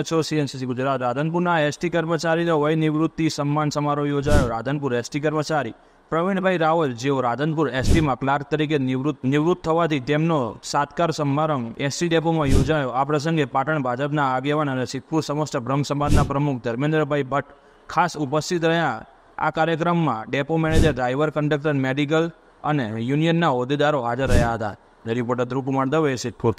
એસોસિએશનસી Gujarat રાધનપુરના ST કર્મચારીનો વય નિવૃત્તિ સન્માન સમારોહ યોજાયો રાધનપુર એસટી કર્મચારી પ્રવીણભાઈ રાવલ જેઓ રાધનપુર એસટીમાં ક્લાર્ક તરીકે નિવૃત્ત નિવૃત્ત થવાથી તેમનો સાત્કાર સમારંભ એસટી ડેપોમાં યોજાયો આ પ્રસંગે પાટણ ભાજપના આગેવાન અને સિદ્ધપુર સમસ્ત બ્રહ્મ સમાજના પ્રમુખ ધર્મેન્દ્રભાઈ ભટ્ટ ખાસ ઉપસ્થિત રહ્યા આ કાર્યક્રમમાં depot manager driver conductor medical અને યુનિયનના હોદ્દેદારો હાજર રહ્યા હતા રિપોર્ટર ધ્રુવ કુમાર દવે સિદ્ધપુર